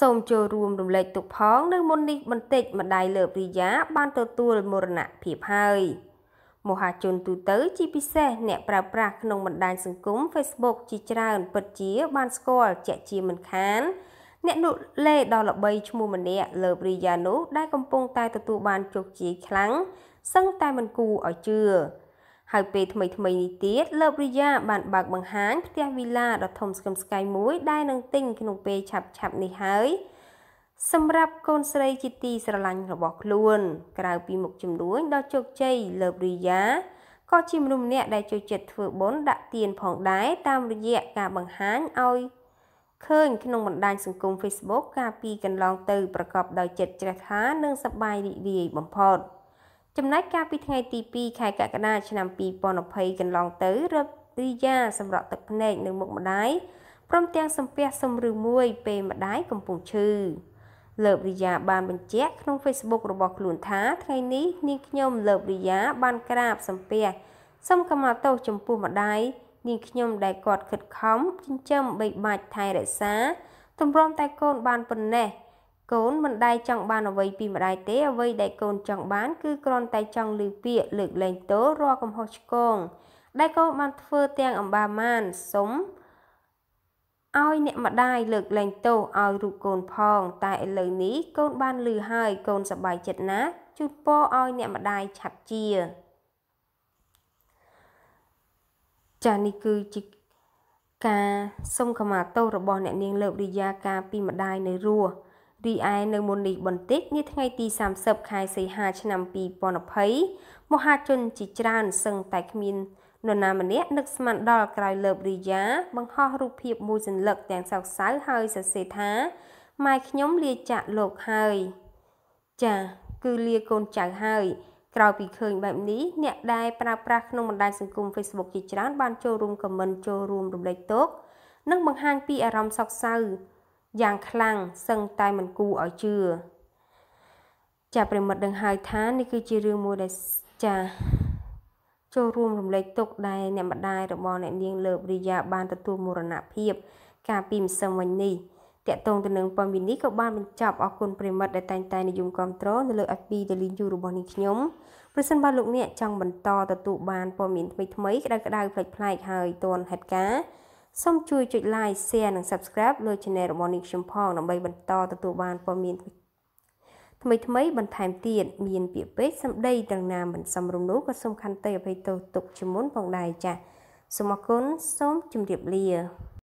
សូមចូលរួមរំលែកទុកផង នៅមុននេះបន្តិចម្ដាយលើប្រិយា បានទទួលមរណភាពហើយមហាជនទូទៅ ជាពិសេសអ្នកប្រើប្រាស់ក្នុងបណ្ដាញសង្គម Facebook ជាច្រើនពិតជាបានស្គាល់ជាក់ជាមិនខាន អ្នកនោះលេដល់ល្បីឈ្មោះម្នាក់លើប្រិយានោះដែលកំពុងតែទទួលបានជោគជ័យខ្លាំងសឹងតែមិនគួរឲ្យជឿហើយពេលថ្មីថ្មីនេះទៀតលើបរិយា បានបើកបង្ហាញផ្ទះវីឡាដ៏ធំស្កឹមស្កៃមួយដែលនឹងទិញក្នុងពេលឆាប់ឆាប់នេះហើយសម្រាប់កូនស្រីជាទីស្រឡាញ់របស់ខ្លួនក្រៅពីមុខជំនួញដ៏ជោគជ័យលើបរិយាក៏ជាមនុស្សម្នាក់ដែលចូលចិត្តធ្វើបុណ្យដាក់ទានផងដែរតាមរយៈការបង្ហាញឲ្យឃើញក្នុងបណ្ដាញសង្គម Facebook កាលពីកន្លងទៅប្រកបដោយចិត្តជ្រះថ្លានិងសប្បាយរីករាយបំផុត។ចំណែកកាលពីថ្ងៃទី2ខែកក្កដាឆ្នាំ2020កន្លងទៅរដ្ឋរីយ៉ាសម្រក់ទឹកភ្នែកនៅមុខម្ដាយព្រមទាំងសំពះសំរឹងមួយ ពេលម្ដាយកំពុងឈឺលើបរិយាបានបញ្ជាក់ក្នុង Facebook របស់ខ្លួនថាថ្ងៃនេះនាងខ្ញុំលើបរិយាបានក្រាប សំពះសូមកម្មាទោសចំពោះម្ដាយនាងខ្ញុំដែលគាត់ខិតខំចិញ្ចឹមបីបាច់ថែរក្សាទម្រាំតែកូនបានប៉ុណ្ណេះកូនមិនដែរចង់បានអ្វីពីម្ដាយទេអ្វីដែលកូនចង់បានគឺគ្រាន់តែចង់លឺពាក្យលើកលែងទោសរាល់កំហុសឆ្គងដែលកូនបានធ្វើទាំងអំបាមានសុំឲ្យអ្នកម្ដាយលើកលែងទោសឲ្យរូបកូនផងតែឥឡូវនេះកូនបានលឺហើយកូនសប្បាយចិត្តណាស់ជូនពរឲ្យអ្នកម្ដាយឆាប់ជាចានេះគឺជាការសុំខមាទោសរបស់អ្នកនាងលើបរិយាការពីម្ដាយនៅរស់រីឯនៅមុននេះបន្តិចនាថ្ងៃទី30ខែសីហាឆ្នាំ2020មហាជនជាច្រើនសឹងតែគ្មាននរណាម្នាក់នឹកស្មានដល់ក្រោយលើបរីយ៉ាបង្ហោះរូបភាពមួយសន្លឹកទាំងសោកសៅហើយសរសេរថាម៉ែខ្ញុំលាចាក់លោកហើយចាគឺលាកូនចៅហើយក្រោយពីឃើញបែបនេះអ្នកដែលប្រើប្រាស់ក្នុងបណ្ដាញសង្គម Facebook ជាច្រើនបានចូលរួមខមមិនចូលរួមរំលែកទុកនិងបង្ហាញពីអារម្មណ៍សោកសៅយ៉ាងខ្លាំងសឹងតែមិនគួរឲ្យជឿចាប្រិមិត្តនឹងហើយថានេះគឺជារឿងមួយដែលចាចូលរួមរំលែកទុកដែលអ្នកម្ដាយរបស់អ្នកនាងលើបរិយាបានទទួលមរណភាពកាលពីម្សិលមិញនេះតាក់ទងទៅនឹងព័ត៌មាននេះក៏បានបញ្ចប់អរគុណប្រិមិត្តដែលតែងតែនិយមគ្រប់គ្រងនៅលើ FB ដែល link យូរបស់នាងខ្ញុំប្រសិនបើលោកអ្នកចង់បន្តទទួលបានព័ត៌មានថ្មីៗក្តៅៗផ្លេចផ្លែកហើយទាន់ហេតុការណ៍សូមជួយចុច like share និង subscribe លើ channel របស់នេះខ្ញុំផងដើម្បីបន្តទទួលបានព័ត៌មានថ្មីថ្មីបន្ថែមទៀតមាន ពាក្យពេចន៍សម្ដីទាំងណាមិនសមរម្យនោះក៏សូមខន្តីអភ័យទោសទុកជាមុនផងដែរចា៎សូមអរគុណសូមជម្រាបលា